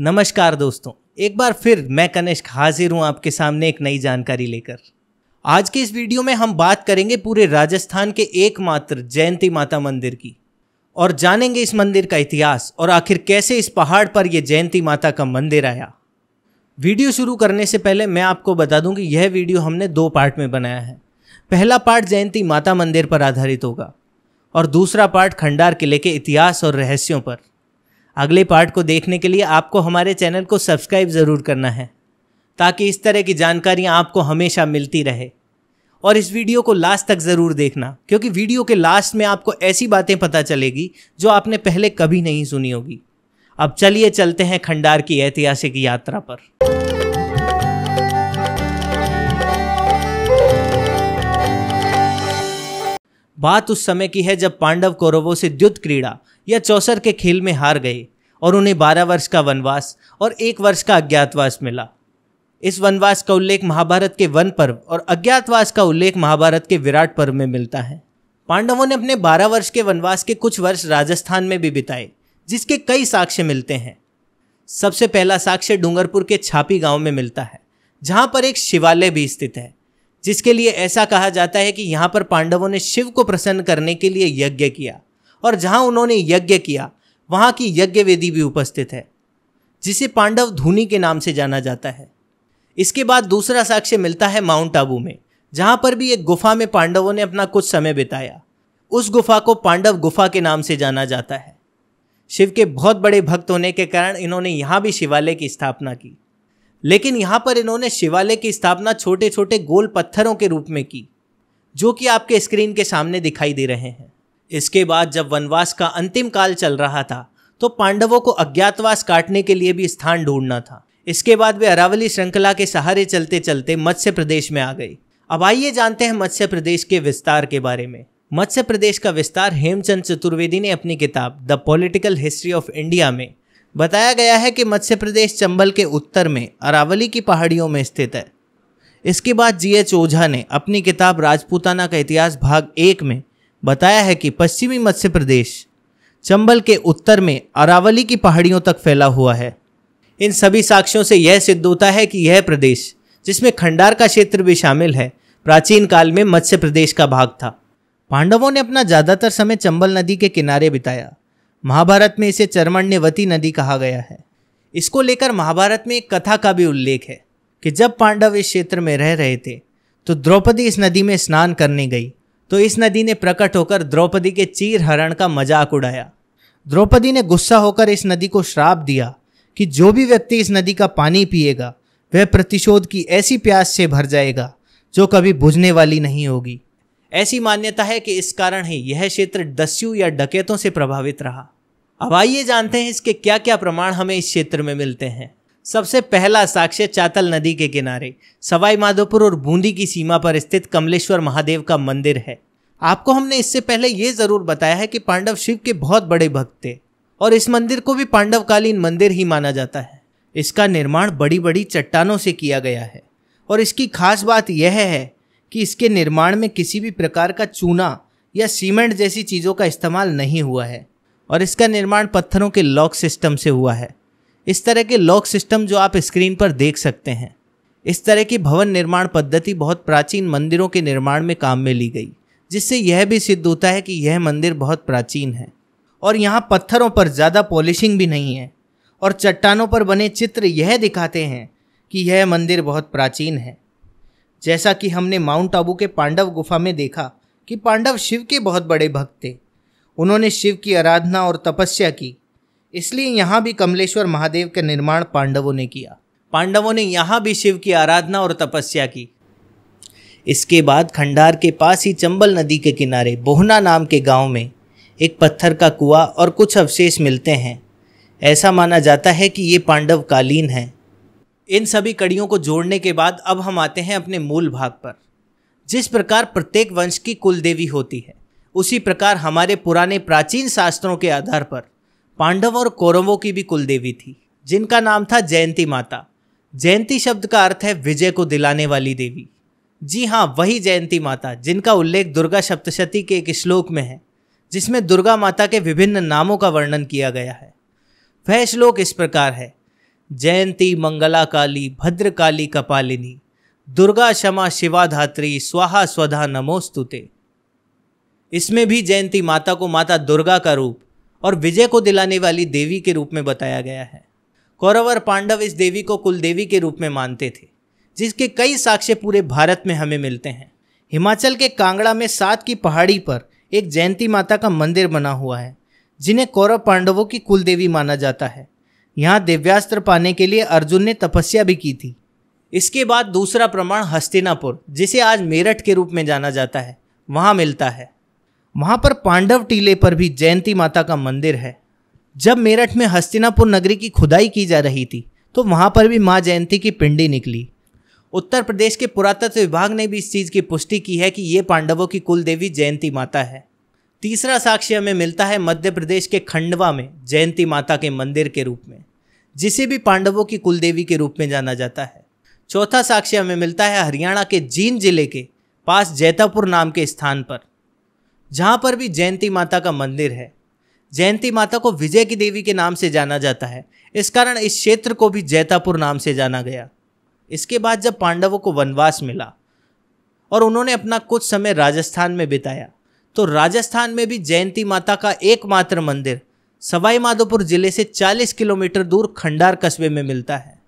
नमस्कार दोस्तों एक बार फिर मैं कनिष्क हाजिर हूँ आपके सामने एक नई जानकारी लेकर आज के इस वीडियो में हम बात करेंगे पूरे राजस्थान के एकमात्र जयंती माता मंदिर की और जानेंगे इस मंदिर का इतिहास और आखिर कैसे इस पहाड़ पर यह जयंती माता का मंदिर आया वीडियो शुरू करने से पहले मैं आपको बता दूं कि यह वीडियो हमने दो पार्ट में बनाया है पहला पार्ट जयंती माता मंदिर पर आधारित होगा और दूसरा पार्ट खंडार किले के इतिहास और रहस्यों पर अगले पार्ट को देखने के लिए आपको हमारे चैनल को सब्सक्राइब ज़रूर करना है ताकि इस तरह की जानकारियाँ आपको हमेशा मिलती रहे और इस वीडियो को लास्ट तक ज़रूर देखना क्योंकि वीडियो के लास्ट में आपको ऐसी बातें पता चलेगी जो आपने पहले कभी नहीं सुनी होगी अब चलिए चलते हैं खंडार की ऐतिहासिक यात्रा पर बात उस समय की है जब पांडव कौरवों से द्युत क्रीड़ा या चौसर के खेल में हार गए और उन्हें बारह वर्ष का वनवास और एक वर्ष का अज्ञातवास मिला इस वनवास का उल्लेख महाभारत के वन पर्व और अज्ञातवास का उल्लेख महाभारत के विराट पर्व में मिलता है पांडवों ने अपने 12 वर्ष के वनवास के कुछ वर्ष राजस्थान में भी बिताए जिसके कई साक्ष्य मिलते हैं सबसे पहला साक्ष्य डूंगरपुर के छापी गांव में मिलता है जहां पर एक शिवालय भी स्थित है जिसके लिए ऐसा कहा जाता है कि यहाँ पर पांडवों ने शिव को प्रसन्न करने के लिए यज्ञ किया और जहाँ उन्होंने यज्ञ किया वहाँ की यज्ञ वेदी भी उपस्थित है जिसे पांडव धूनी के नाम से जाना जाता है इसके बाद दूसरा साक्ष्य मिलता है माउंट आबू में जहाँ पर भी एक गुफा में पांडवों ने अपना कुछ समय बिताया उस गुफा को पांडव गुफा के नाम से जाना जाता है शिव के बहुत बड़े भक्त होने के कारण इन्होंने यहाँ भी शिवालय की स्थापना की लेकिन यहाँ पर इन्होंने शिवालय की स्थापना छोटे छोटे गोल पत्थरों के रूप में की जो कि आपके स्क्रीन के सामने दिखाई दे रहे हैं इसके बाद जब वनवास का अंतिम काल चल रहा था तो पांडवों को अज्ञातवास काटने के लिए भी स्थान ढूंढना था इसके बाद वे अरावली श्रृंखला के सहारे चलते चलते मत्स्य प्रदेश में आ गई अब आइए जानते हैं मत्स्य प्रदेश के विस्तार के बारे में मत्स्य प्रदेश का विस्तार हेमचंद चतुर्वेदी ने अपनी किताब the political history of India में बताया गया है कि मध्य प्रदेश चंबल के उत्तर में अरावली की पहाड़ियों में स्थित है इसके बाद जी एच ओझा ने अपनी किताब राजपूताना का इतिहास भाग एक में बताया है कि पश्चिमी मध्य प्रदेश चंबल के उत्तर में अरावली की पहाड़ियों तक फैला हुआ है इन सभी साक्ष्यों से यह सिद्ध होता है कि यह प्रदेश जिसमें खंडार का क्षेत्र भी शामिल है प्राचीन काल में मत्स्य प्रदेश का भाग था पांडवों ने अपना ज़्यादातर समय चंबल नदी के किनारे बिताया महाभारत में इसे चरमण्यवती नदी कहा गया है इसको लेकर महाभारत में एक कथा का भी उल्लेख है कि जब पांडव इस क्षेत्र में रह रहे थे तो द्रौपदी इस नदी में स्नान करने गई तो इस नदी ने प्रकट होकर द्रौपदी के चीर हरण का मजाक उड़ाया द्रौपदी ने गुस्सा होकर इस नदी को श्राप दिया कि जो भी व्यक्ति इस नदी का पानी पिएगा वह प्रतिशोध की ऐसी प्यास से भर जाएगा जो कभी बुझने वाली नहीं होगी ऐसी मान्यता है कि इस कारण ही यह क्षेत्र दस्यु या डकैतों से प्रभावित रहा अब आइए जानते हैं इसके क्या क्या प्रमाण हमें इस क्षेत्र में मिलते हैं सबसे पहला साक्ष्य चातल नदी के किनारे सवाई माधोपुर और बूंदी की सीमा पर स्थित कमलेश्वर महादेव का मंदिर है आपको हमने इससे पहले ये जरूर बताया है कि पांडव शिव के बहुत बड़े भक्त थे और इस मंदिर को भी पांडवकालीन मंदिर ही माना जाता है इसका निर्माण बड़ी बड़ी चट्टानों से किया गया है और इसकी खास बात यह है कि इसके निर्माण में किसी भी प्रकार का चूना या सीमेंट जैसी चीज़ों का इस्तेमाल नहीं हुआ है और इसका निर्माण पत्थरों के लॉक सिस्टम से हुआ है इस तरह के लॉक सिस्टम जो आप स्क्रीन पर देख सकते हैं इस तरह की भवन निर्माण पद्धति बहुत प्राचीन मंदिरों के निर्माण में काम में ली गई जिससे यह भी सिद्ध होता है कि यह मंदिर बहुत प्राचीन है और यहाँ पत्थरों पर ज़्यादा पॉलिशिंग भी नहीं है और चट्टानों पर बने चित्र यह दिखाते हैं कि यह मंदिर बहुत प्राचीन है जैसा कि हमने माउंट आबू के पांडव गुफा में देखा कि पांडव शिव के बहुत बड़े भक्त थे उन्होंने शिव की आराधना और तपस्या की इसलिए यहाँ भी कमलेश्वर महादेव का निर्माण पांडवों ने किया पांडवों ने यहाँ भी शिव की आराधना और तपस्या की इसके बाद खंडार के पास ही चंबल नदी के किनारे बोहना नाम के गांव में एक पत्थर का कुआ और कुछ अवशेष मिलते हैं ऐसा माना जाता है कि ये पांडव कालीन हैं इन सभी कड़ियों को जोड़ने के बाद अब हम आते हैं अपने मूल भाग पर जिस प्रकार प्रत्येक वंश की कुल देवी होती है उसी प्रकार हमारे पुराने प्राचीन शास्त्रों के आधार पर पांडव और कौरवों की भी कुल देवी थी जिनका नाम था जयंती माता जयंती शब्द का अर्थ है विजय को दिलाने वाली देवी जी हाँ वही जयंती माता जिनका उल्लेख दुर्गा सप्तशती के एक श्लोक में है जिसमें दुर्गा माता के विभिन्न नामों का वर्णन किया गया है वह श्लोक इस प्रकार है जयंती मंगला काली भद्रकाली कपालिनी दुर्गा क्षमा शिवाधात्री स्वाहा स्वधा नमोस्तुते इसमें भी जयंती माता को माता दुर्गा का रूप और विजय को दिलाने वाली देवी के रूप में बताया गया है कौरवर पांडव इस देवी को कुल देवी के रूप में मानते थे जिसके कई साक्ष्य पूरे भारत में हमें मिलते हैं हिमाचल के कांगड़ा में सात की पहाड़ी पर एक जयंती माता का मंदिर बना हुआ है जिन्हें कौरव पांडवों की कुल देवी माना जाता है यहाँ दिव्यास्त्र पाने के लिए अर्जुन ने तपस्या भी की थी इसके बाद दूसरा प्रमाण हस्तिनापुर जिसे आज मेरठ के रूप में जाना जाता है वहाँ मिलता है वहाँ पर पांडव टीले पर भी जयंती माता का मंदिर है जब मेरठ में हस्तिनापुर नगरी की खुदाई की जा रही थी तो वहाँ पर भी माँ जयंती की पिंडी निकली उत्तर प्रदेश के पुरातत्व विभाग ने भी इस चीज़ की पुष्टि की है कि ये पांडवों की कुल देवी जयंती माता है तीसरा साक्ष्य हमें मिलता है मध्य प्रदेश के खंडवा में जयंती माता के मंदिर के रूप में जिसे भी पांडवों की कुलदेवी के रूप में जाना जाता है चौथा साक्ष्य हमें मिलता है हरियाणा के जींद जिले के पास जैतापुर नाम के स्थान पर जहाँ पर भी जयंती माता का मंदिर है जयंती माता को विजय की देवी के नाम से जाना जाता है इस कारण इस क्षेत्र को भी जैतापुर नाम से जाना गया इसके बाद जब पांडवों को वनवास मिला और उन्होंने अपना कुछ समय राजस्थान में बिताया तो राजस्थान में भी जयंती माता का एकमात्र मंदिर सवाई माधोपुर जिले से 40 किलोमीटर दूर खंडार कस्बे में मिलता है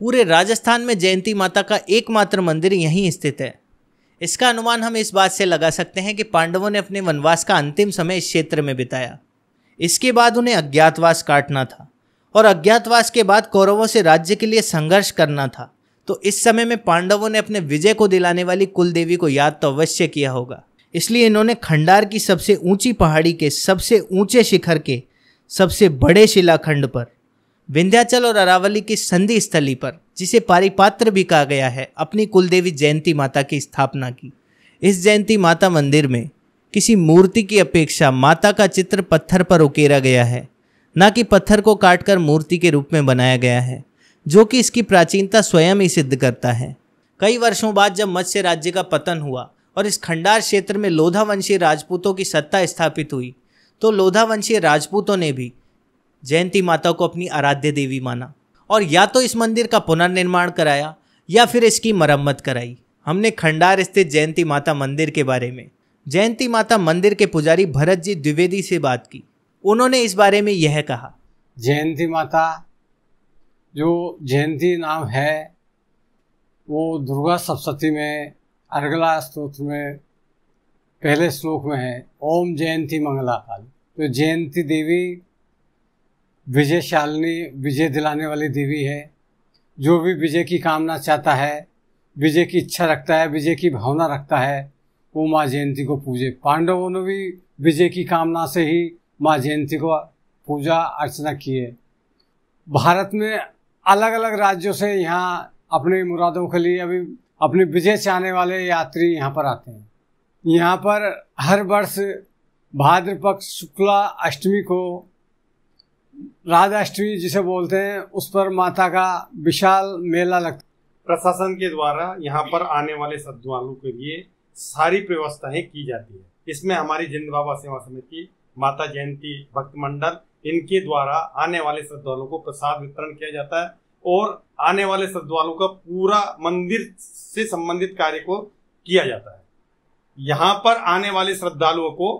पूरे राजस्थान में जयंती माता का एकमात्र मंदिर यहीं स्थित है इसका अनुमान हम इस बात से लगा सकते हैं कि पांडवों ने अपने वनवास का अंतिम समय इस क्षेत्र में बिताया इसके बाद उन्हें अज्ञातवास काटना था और अज्ञातवास के बाद कौरवों से राज्य के लिए संघर्ष करना था तो इस समय में पांडवों ने अपने विजय को दिलाने वाली कुल देवी को याद तो अवश्य किया होगा इसलिए इन्होंने खंडार की सबसे ऊंची पहाड़ी के सबसे ऊंचे शिखर के सबसे बड़े शिलाखंड पर विंध्याचल और अरावली की संधि स्थली पर जिसे पारिपात्र भी कहा गया है अपनी कुलदेवी जयंती माता की स्थापना की इस जयंती माता मंदिर में किसी मूर्ति की अपेक्षा माता का चित्र पत्थर पर उकेरा गया है न कि पत्थर को काटकर मूर्ति के रूप में बनाया गया है जो कि इसकी प्राचीनता स्वयं ही सिद्ध करता है कई वर्षों बाद जब मत्स्य राज्य का पतन हुआ और इस खंडार क्षेत्र में लोधावंशीय राजपूतों की सत्ता स्थापित हुई तो लोधावंशी राजपूतों ने भी जयंती माता को अपनी आराध्य देवी माना और या तो इस मंदिर का पुनर्निर्माण कराया या फिर इसकी मरम्मत कराई हमने खंडार स्थित जयंती माता मंदिर के बारे में जयंती माता मंदिर के पुजारी भरत जी द्विवेदी से बात की उन्होंने इस बारे में यह कहा जयंती माता जो जयंती नाम है वो दुर्गा सप्तती में अगला स्त्रोत्र में पहले श्लोक में है ओम जयंती मंगला काल तो जयंती देवी विजयशालिनी विजय दिलाने वाली देवी है जो भी विजय की कामना चाहता है विजय की इच्छा रखता है विजय की भावना रखता है वो माँ जयंती को पूजे पांडवों ने भी विजय की कामना से ही माँ जयंती को पूजा अर्चना की है भारत में अलग अलग राज्यों से यहाँ अपने मुरादों के लिए अभी अपने विदेश से आने वाले यात्री यहाँ पर आते हैं यहाँ पर हर वर्ष भाद्र पक्ष शुक्ला अष्टमी को राधाष्टमी जिसे बोलते हैं उस पर माता का विशाल मेला लगता प्रशासन के द्वारा यहाँ पर आने वाले श्रद्धालुओं के लिए सारी व्यवस्थाएं की जाती है इसमें हमारी जिंद बाबा सेवा समिति माता जयंती भक्त मंडल इनके द्वारा आने वाले श्रद्धालुओं को प्रसाद वितरण किया जाता है और आने वाले श्रद्धालुओं का पूरा मंदिर से संबंधित कार्य को किया जाता है यहाँ पर आने वाले श्रद्धालुओं को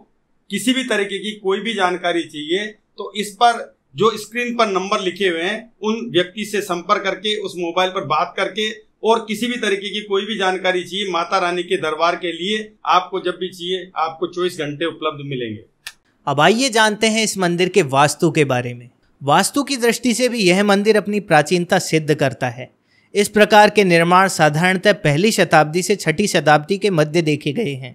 किसी भी तरीके की कोई भी जानकारी चाहिए तो इस पर जो स्क्रीन पर नंबर लिखे हुए हैं उन व्यक्ति से संपर्क करके उस मोबाइल पर बात करके और किसी भी तरीके की कोई भी जानकारी चाहिए माता रानी के दरबार के लिए आपको जब भी चाहिए आपको चौबीस घंटे उपलब्ध मिलेंगे अब आइए जानते हैं इस मंदिर के वास्तु के बारे में वास्तु की दृष्टि से भी यह मंदिर अपनी प्राचीनता सिद्ध करता है इस प्रकार के निर्माण साधारणतः पहली शताब्दी से छठी शताब्दी के मध्य देखे गए हैं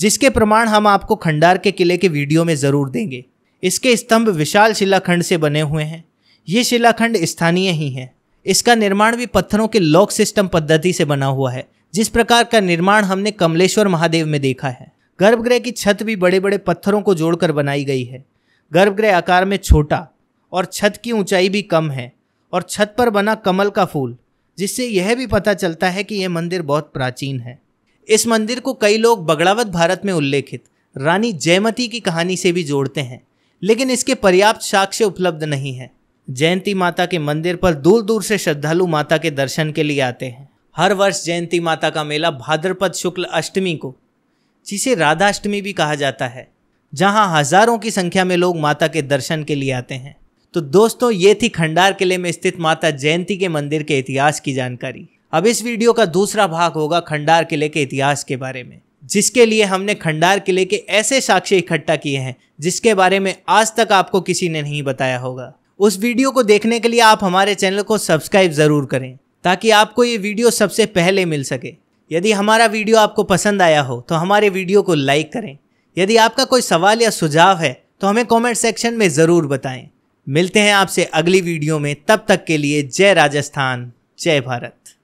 जिसके प्रमाण हम आपको खंडार के किले के वीडियो में ज़रूर देंगे इसके स्तंभ विशाल शिलाखंड से बने हुए हैं ये शिलाखंड स्थानीय ही हैं इसका निर्माण भी पत्थरों के लॉक सिस्टम पद्धति से बना हुआ है जिस प्रकार का निर्माण हमने कमलेश्वर महादेव में देखा है गर्भगृह की छत भी बड़े बड़े पत्थरों को जोड़कर बनाई गई है गर्भगृह आकार में छोटा और छत की ऊंचाई भी कम है और छत पर बना कमल का फूल जिससे यह भी पता चलता है कि यह मंदिर बहुत प्राचीन है इस मंदिर को कई लोग बगड़ावत भारत में उल्लेखित रानी जयमती की कहानी से भी जोड़ते हैं लेकिन इसके पर्याप्त साक्ष्य उपलब्ध नहीं है जयंती माता के मंदिर पर दूर दूर से श्रद्धालु माता के दर्शन के लिए आते हैं हर वर्ष जयंती माता का मेला भाद्रपद शुक्ल अष्टमी को जिसे राधाष्टमी भी कहा जाता है जहां हजारों की संख्या में लोग माता के दर्शन के लिए आते हैं तो दोस्तों ये थी खंडार किले में स्थित माता जयंती के मंदिर के इतिहास की जानकारी अब इस वीडियो का दूसरा भाग होगा खंडार किले के इतिहास के बारे में जिसके लिए हमने खंडार किले के ऐसे साक्ष्य इकट्ठा किए हैं जिसके बारे में आज तक आपको किसी ने नहीं बताया होगा उस वीडियो को देखने के लिए आप हमारे चैनल को सब्सक्राइब ज़रूर करें ताकि आपको ये वीडियो सबसे पहले मिल सके यदि हमारा वीडियो आपको पसंद आया हो तो हमारे वीडियो को लाइक करें यदि आपका कोई सवाल या सुझाव है तो हमें कमेंट सेक्शन में ज़रूर बताएं मिलते हैं आपसे अगली वीडियो में तब तक के लिए जय राजस्थान जय भारत